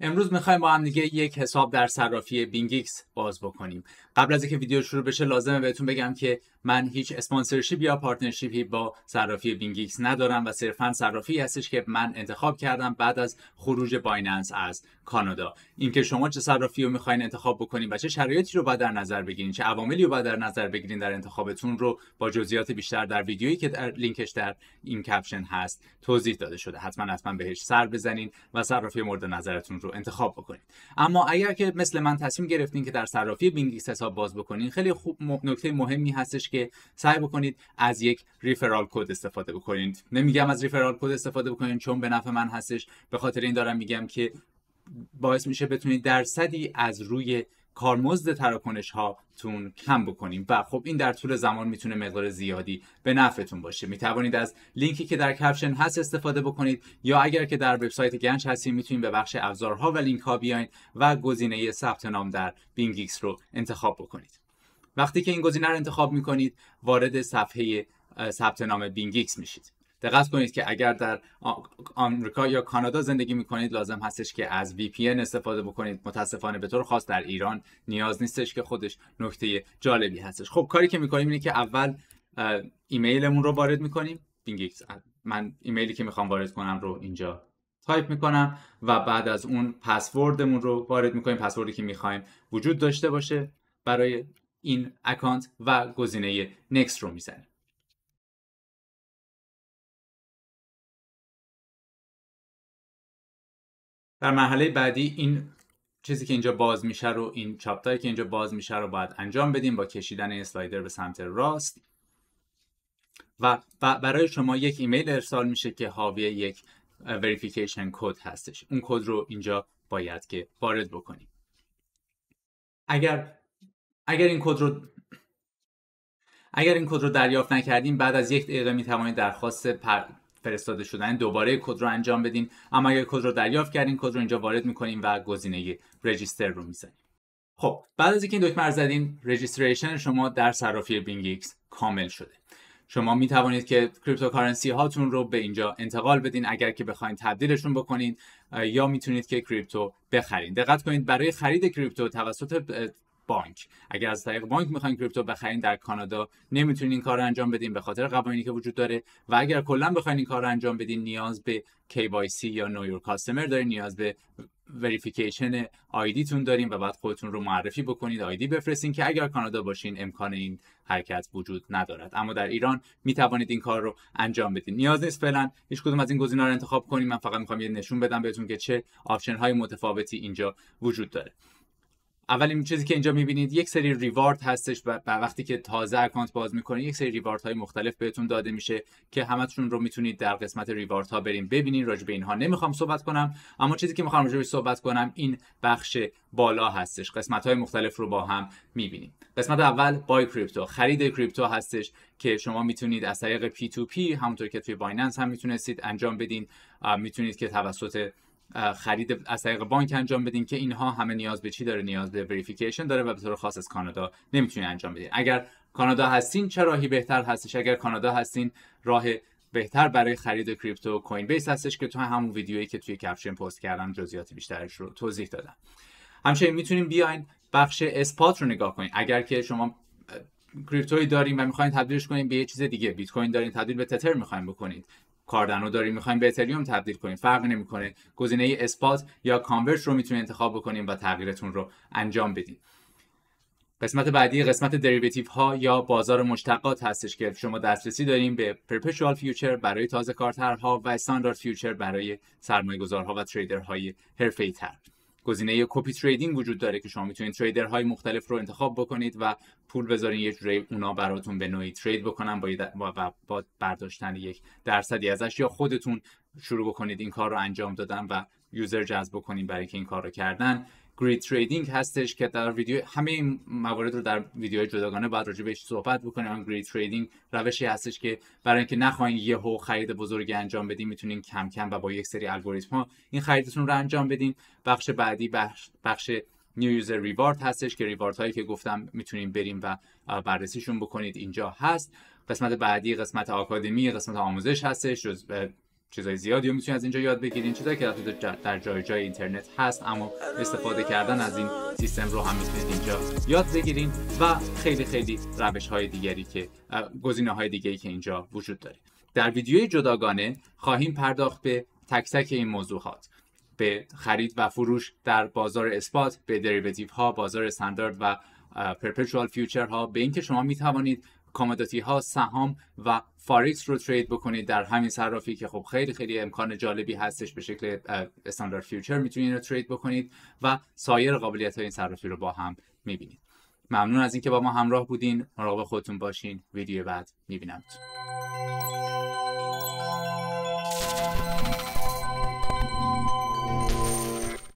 امروز میخوایم با هم دیگه یک حساب در صرافی بینگیکس باز بکنیم قبل از اینکه ویدیو شروع بشه لازمه بهتون بگم که من هیچ اسپانسرشیپ یا پارتنرشیپی با صرافی بینگیکس ندارم و صرفا صرافی هستش که من انتخاب کردم بعد از خروج بایننس از کانادا اینکه شما چه صرافی رو میخواین انتخاب بکنین و چه شرایطی رو باید در نظر بگیرین چه عواملی رو باید در نظر بگیرین در انتخابتون رو با جزئیات بیشتر در ویدیویی که در لینکش در این کپشن هست توضیح داده شده حتما حتما بهش سر بزنین و صرافی مورد نظرتون رو رو انتخاب بکنید اما اگر که مثل من تصمیم گرفتین که در صرافی بینگیکس حساب باز بکنین خیلی خوب نکته مهمی هستش که سعی بکنید از یک ریفرال کد استفاده بکنید نمیگم از ریفرال کد استفاده بکنید چون به نفع من هستش به خاطر این دارم میگم که باعث میشه بتونید درصدی از روی کارمزد تراکنش تون کم بکنیم و خب این در طول زمان میتونه مقدار زیادی به نفعتون باشه میتوانید از لینکی که در کپشن هست استفاده بکنید یا اگر که در وبسایت گنج هستیم میتونید به بخش ابزارها و لینک ها بیاین و گزینه ثبت نام در بینگیکس رو انتخاب بکنید وقتی که این گزینه رو انتخاب میکنید وارد صفحه ثبت نام بینگیکس میشید دقت کنید که اگر در آمریکا یا کانادا زندگی میکنید لازم هستش که از VPN استفاده بکنید متاسفانه به طور خاص در ایران نیاز نیستش که خودش نکته جالبی هستش خب کاری که میکنیم اینه که اول ایمیلمون رو وارد میکنیم من ایمیلی که میخوام وارد کنم رو اینجا تایپ میکنم و بعد از اون پسوردمون رو وارد میکنیم پسوردی که میخوایم وجود داشته باشه برای این اکانت و گزینه نکس رو میزنیم در مرحله بعدی این چیزی که اینجا باز میشه رو این چاپتایی که اینجا باز میشه رو باید انجام بدیم با کشیدن اسلایدر به سمت راست و برای شما یک ایمیل ارسال میشه که حاوی یک وریفیکیشن کد هستش اون کد رو اینجا باید که وارد بکنیم اگر اگر این کد رو اگر این کد رو دریافت نکردیم بعد از یک دقیقه می توانید درخواست پر... فرستاده شدن دوباره کد رو انجام بدین اما اگر کد رو دریافت کردین کد رو اینجا وارد میکنیم و گزینه رجیستر رو میزنیم خب بعد از اینکه این دکمه رو زدین رجیستریشن شما در صرافی بینگ ایکس کامل شده شما می توانید که کریپتوکارنسی هاتون رو به اینجا انتقال بدین اگر که بخواید تبدیلشون بکنین یا میتونید که کریپتو بخرین دقت کنید برای خرید کریپتو توسط بانک اگر از طریق بانک میخواین کریپتو بخرین در کانادا نمیتونین این کار رو انجام بدین به خاطر قوانینی که وجود داره و اگر کلا بخواین این کار رو انجام بدین نیاز به KYC یا نو یور کاستمر دارین نیاز به وریفیکیشن آیدی تون دارین و بعد خودتون رو معرفی بکنید آیدی بفرستین که اگر کانادا باشین امکان این حرکت وجود ندارد اما در ایران می توانید این کار رو انجام بدین نیاز نیست فعلا هیچ کدوم از این گزینه رو انتخاب کنیم من فقط میخوام یه نشون بدم بهتون که چه آپشن های متفاوتی اینجا وجود داره اولین چیزی که اینجا میبینید یک سری ریوارد هستش و وقتی که تازه اکانت باز میکنید یک سری ریوارد های مختلف بهتون داده میشه که همتون رو میتونید در قسمت ریوارد ها بریم ببینید راجع به اینها نمیخوام صحبت کنم اما چیزی که میخوام راجع صحبت کنم این بخش بالا هستش قسمت های مختلف رو با هم میبینیم قسمت اول بای کریپتو خرید کریپتو هستش که شما میتونید از طریق P2P همونطور که توی بایننس هم میتونستید انجام بدین میتونید که توسط خرید از طریق بانک انجام بدین که اینها همه نیاز به چی داره نیاز به وریفیکیشن داره و به طور خاص از کانادا نمیتونین انجام بدین اگر کانادا هستین چه راهی بهتر هستش اگر کانادا هستین راه بهتر برای خرید کریپتو کوین بیس هستش که تو همون ویدیویی که توی کپشن پست کردم جزئیات بیشترش رو توضیح دادم همچنین میتونیم بیاین بخش اسپات رو نگاه کنین اگر که شما کریپتوی داریم و میخواین تبدیلش کنین به یه چیز دیگه بیت کوین دارین تبدیل به تتر میخواین بکنید کاردانو داریم میخوایم به اتریوم تبدیل کنیم فرق نمیکنه گزینه اسپات یا کانورت رو میتونید انتخاب بکنیم و تغییرتون رو انجام بدین قسمت بعدی قسمت دریوتیو ها یا بازار مشتقات هستش که شما دسترسی داریم به پرپچوال فیوچر برای تازه کارترها و استاندارد فیوچر برای سرمایه گذارها و تریدرهای تر گزینه کپی تریدینگ وجود داره که شما میتونید تریدرهای مختلف رو انتخاب بکنید و پول بذارین یه جوری اونا براتون به نوعی ترید بکنن با, با, با برداشتن یک درصدی ازش یا خودتون شروع بکنید این کار رو انجام دادن و یوزر جذب بکنید برای که این کار رو کردن گرید تریدینگ هستش که در ویدیو همه این موارد رو در ویدیوهای جداگانه بعد راجع بهش صحبت بکنیم اون گرید تریدینگ روشی هستش که برای اینکه نخواین هو خرید بزرگی انجام بدین میتونین کم کم و با یک سری الگوریتم ها این خریدتون رو انجام بدین بخش بعدی بخش, بخش نیو یوزر ریوارد هستش که ریوارد هایی که گفتم میتونیم بریم و بررسیشون بکنید اینجا هست قسمت بعدی قسمت آکادمی قسمت آموزش هستش چیزای زیادی رو میتونید از اینجا یاد بگیرید، چیزایی که در جای جای اینترنت هست اما استفاده کردن از این سیستم رو هم میتونید اینجا یاد بگیرید و خیلی خیلی روش های دیگری که گزینه های دیگری که اینجا وجود داره در ویدیوی جداگانه خواهیم پرداخت به تک تک این موضوعات به خرید و فروش در بازار اسپات به دریوتیو ها بازار استاندارد و پرپچوال فیوچر ها به اینکه شما می توانید کامادیتی ها سهام و فارکس رو ترید بکنید در همین صرافی که خب خیلی خیلی امکان جالبی هستش به شکل استاندارد فیوچر میتونید رو ترید بکنید و سایر قابلیت های این صرافی رو با هم میبینید ممنون از اینکه با ما همراه بودین مراقب خودتون باشین ویدیو بعد میبینمتون